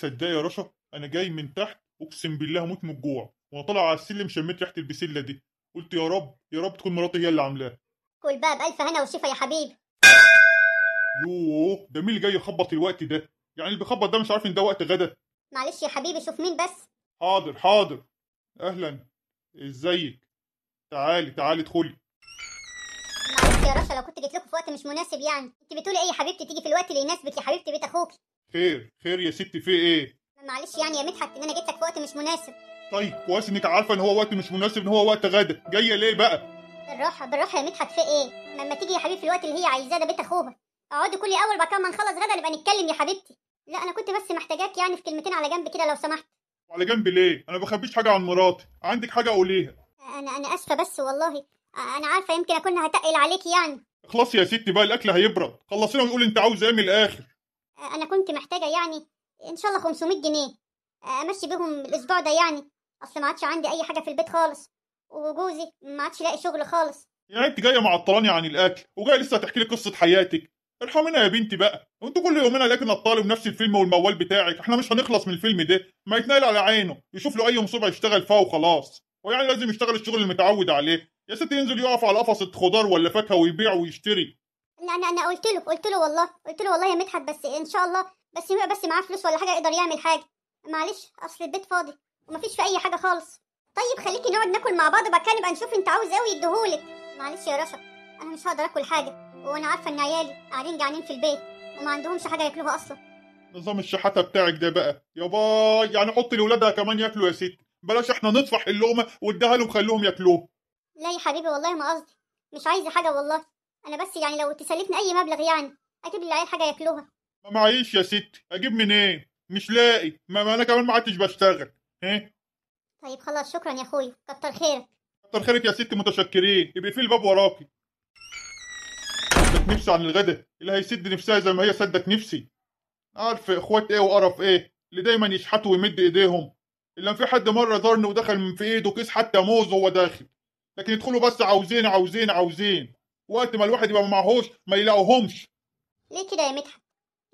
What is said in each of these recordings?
صدق يا رشا انا جاي من تحت اقسم بالله هموت من الجوع وانا طالع على السلم شميت ريحه البسله دي قلت يا رب يا رب تكون مراتي هي اللي عاملاها كل باب الف هنا وشفا يا حبيبي يوه ده مين اللي جاي يخبط الوقت ده يعني اللي بيخبط ده مش عارف ان ده وقت غدا معلش يا حبيبي شوف مين بس حاضر حاضر اهلا ازيك تعالي تعالي ادخلي معلش يا رشا لو كنت جيت لكم في وقت مش مناسب يعني انت بتقولي ايه يا حبيبتي تيجي في الوقت اللي يناسبك يا حبيبتي بيت اخوكي خير خير يا ستي في ايه معلش يعني يا مدحت ان انا جيت لك في وقت مش مناسب طيب كويس انك عارفه ان هو وقت مش مناسب ان هو وقت غدا جايه ليه بقى بالراحه بالراحه يا مدحت في ايه لما تيجي يا حبيبي في الوقت اللي هي عايزاه ده بيت اخوها اقعدي كلي اول بعد كده ما نخلص غدا نبقى نتكلم يا حبيبتي لا انا كنت بس محتاجاك يعني في كلمتين على جنب كده لو سمحت على جنب ليه انا بخبيش حاجه عن مراتي عندك حاجه قوليها انا انا اسفه بس والله انا عارفه يمكن اكون هتقل عليكي يعني خلاص يا ستي بقى الاكل هيبرد خلصينا ونقول انت عاوز ايه من الاخر انا كنت محتاجه يعني ان شاء الله 500 جنيه امشي بيهم الاسبوع ده يعني اصل ما عادش عندي اي حاجه في البيت خالص وجوزي ما عادش لاقي شغل خالص يعني انت جايه معطلاني عن الاكل وجايه لسه تحكي لي قصه حياتك ارحمينا يا بنتي بقى انتوا كل يومين الاقي نطالب نفس الفيلم والموال بتاعك احنا مش هنخلص من الفيلم ده ما يتنقل على عينه يشوف له اي مصيبه يشتغل فيها وخلاص ويعني لازم يشتغل الشغل اللي متعود عليه يا ستي ينزل يقف على قفصة خضار ولا فاكهة ويبيع ويشتري انا انا قلت له قلت له والله قلت له والله يا مدحت بس ان شاء الله بس يبقى بس معاه فلوس ولا حاجه يقدر يعمل حاجه معلش اصل البيت فاضي ومفيش في اي حاجه خالص طيب خليكي نقعد ناكل مع بعض وبعد كده نبقى نشوف انت عاوز ايه يديهولك معلش يا رشا انا مش هقدر اكل حاجه وانا عارفه ان عيالي قاعدين جعانين في البيت وما عندهمش حاجه ياكلوها اصلا نظام الشحاته بتاعك ده بقى يا باي يعني حطي لاولادها كمان ياكلوا يا ستي بلاش احنا نطفح اللقمه واديها لهم خليهم ياكلوها لا يا حبيبي والله ما قصدي مش عايزه حاجه والله انا بس يعني لو تسلفني اي مبلغ يعني اجيب للعيال حاجه ياكلوها ما معيش يا ستي اجيب منين مش لاقي ما, انا كمان ما عدتش بشتغل ها؟ طيب خلاص شكرا يا اخويا كتر خيرك كتر خيرك يا ستي متشكرين يبقى في الباب وراكي نفسي عن الغدا اللي هيسد نفسها زي ما هي سدت نفسي عارف اخوات ايه وقرف ايه اللي دايما يشحتوا ويمد ايديهم الا في حد مره زارني ودخل من في ايده كيس حتى موز وهو داخل لكن يدخلوا بس عاوزين عاوزين عاوزين وقت ما الواحد يبقى معهوش ما يلاقوهمش ليه كده يا مدحت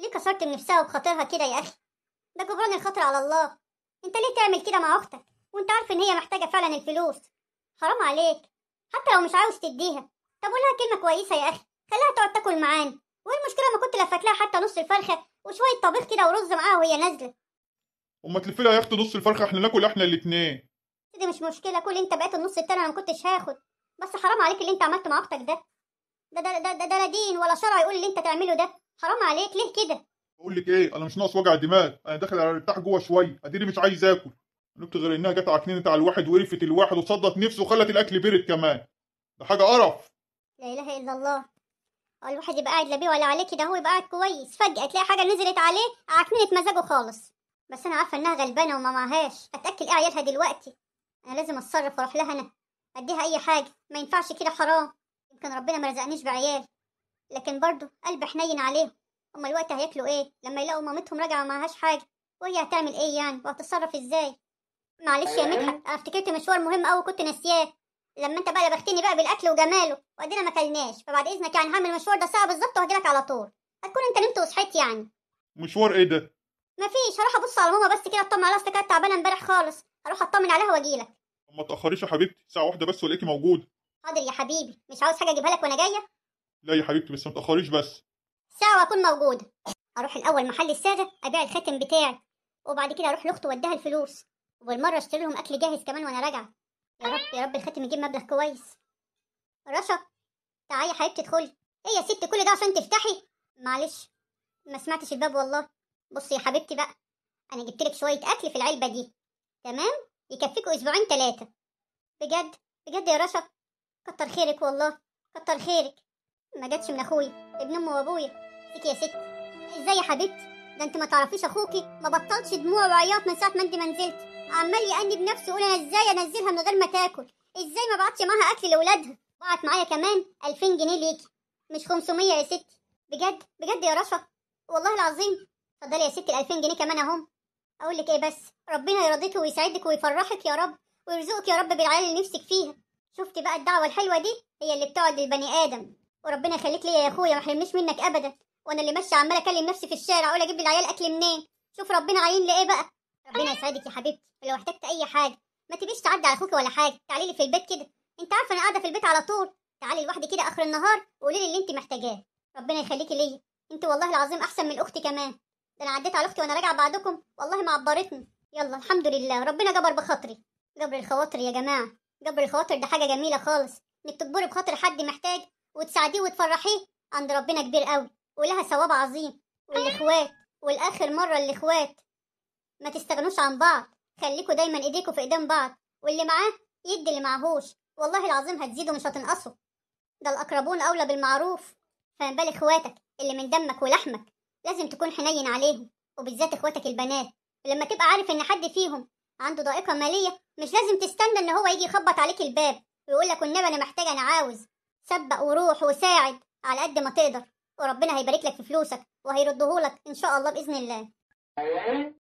ليه كسرت من نفسها وبخاطرها كده يا اخي ده جبران الخاطر على الله انت ليه تعمل كده مع اختك وانت عارف ان هي محتاجه فعلا الفلوس حرام عليك حتى لو مش عاوز تديها طب قولها كلمه كويسه يا اخي خليها تقعد تاكل معانا وايه المشكله ما كنت لفت لها حتى نص الفرخه وشويه طبيخ كده ورز معاها وهي نازله وما تلف لها يا اختي نص الفرخه احنا ناكل احنا الاثنين إيه دي مش مشكله كل انت بقيت النص التاني انا ما كنتش هاخد بس حرام عليك اللي انت عملته مع اختك ده ده ده ده, ده, ده لا دين ولا شرع يقول اللي انت تعمله ده حرام عليك ليه كده بقول لك ايه انا مش ناقص وجع دماغ انا داخل على ارتاح جوه شويه اديني مش عايز اكل نبت غير انها جت عكننت على الواحد وقرفت الواحد وصدت نفسه وخلت الاكل برد كمان ده حاجه قرف لا اله الا الله أه، الواحد يبقى قاعد لا بيه ولا عليه كده هو يبقى قاعد كويس فجاه تلاقي حاجه نزلت عليه عكننت مزاجه خالص بس انا عارفه انها غلبانه وما معهاش اتاكل ايه عيالها دلوقتي انا لازم اتصرف واروح لها انا اديها اي حاجه ما ينفعش كده حرام يمكن ربنا ما رزقنيش بعيال لكن برضه قلب حنين عليهم هما الوقت هياكلوا ايه لما يلاقوا مامتهم راجعه معهاش حاجه وهي هتعمل ايه يعني وهتتصرف ازاي معلش يا مدحت انا افتكرت مشوار مهم قوي كنت ناسياه لما انت بقى لبختني بقى بالاكل وجماله وادينا ما كلناش فبعد اذنك يعني هعمل المشوار ده ساعه بالظبط وهجيلك على طول هتكون انت نمت وصحيت يعني مشوار ايه ده مفيش هروح ابص على ماما بس كده اطمن عليها اصل كانت تعبانه امبارح خالص هروح اطمن عليها واجيلك ما تاخريش يا حبيبتي ساعه واحده بس والاقيكي موجوده حاضر يا حبيبي مش عاوز حاجه اجيبها لك وانا جايه لا يا حبيبتي بس ما تاخريش بس ساعه واكون موجوده اروح الاول محل الساده ابيع الخاتم بتاعي وبعد كده اروح لاخته واديها الفلوس وبالمره اشتري لهم اكل جاهز كمان وانا راجعه يا رب يا رب الخاتم يجيب مبلغ كويس رشا تعالي يا حبيبتي ادخلي ايه يا ست كل ده عشان تفتحي معلش ما سمعتش الباب والله بصي يا حبيبتي بقى انا جبت لك شويه اكل في العلبه دي تمام يكفيكوا اسبوعين ثلاثه بجد بجد يا رشا كتر خيرك والله كتر خيرك ما جاتش من اخويا ابن امه وابويا فيك يا ست ازاي يا حبيبتي ده انت ما تعرفيش اخوكي ما بطلش دموع وعياط من ساعه ما انت ما نزلت عمال يأني بنفسه يقول انا ازاي انزلها من غير ما تاكل ازاي ما بعتش معاها اكل لاولادها بعت معايا كمان 2000 جنيه ليكي مش 500 يا ستي بجد بجد يا رشا والله العظيم اتفضلي يا ستي ال 2000 جنيه كمان اهم اقول لك ايه بس ربنا يرضيكي ويسعدك ويفرحك يا رب ويرزقك يا رب بالعيال اللي نفسك فيها شفتي بقى الدعوة الحلوة دي هي اللي بتقعد للبني آدم وربنا يخليك ليا يا أخويا ما حرمنيش منك أبدا وأنا اللي ماشية عمالة أكلم نفسي في الشارع أقول أجيب للعيال أكل منين شوف ربنا عين لإيه بقى ربنا يسعدك يا حبيبتي ولو احتجت أي حاجة ما تبيش تعدي على أخوك ولا حاجة تعالي لي في البيت كده أنت عارفة أنا قاعدة في البيت على طول تعالي لوحدي كده آخر النهار وقولي لي اللي أنت محتاجاه ربنا يخليكي ليا أنت والله العظيم أحسن من أختي كمان ده أنا عديت على أختي وأنا راجعة بعدكم والله ما عبرتني يلا الحمد لله ربنا جبر بخاطري جبر الخواطر يا جماعة جبر الخواطر ده حاجة جميلة خالص إنك تجبري بخاطر حد محتاج وتساعديه وتفرحيه عند ربنا كبير قوي ولها ثواب عظيم والإخوات والآخر مرة الإخوات ما تستغنوش عن بعض خليكوا دايما إيديكوا في إيدين بعض واللي معاه يدي اللي معهوش والله العظيم هتزيدوا مش هتنقصوا ده الأقربون أولى بالمعروف فما بال إخواتك اللي من دمك ولحمك لازم تكون حنين عليهم وبالذات إخواتك البنات ولما تبقى عارف إن حد فيهم عنده ضائقة مالية مش لازم تستنى إن هو يجي يخبط عليك الباب ويقول لك والنبي أنا محتاج أنا عاوز سبق وروح وساعد على قد ما تقدر وربنا هيبارك لك في فلوسك وهيردهولك إن شاء الله بإذن الله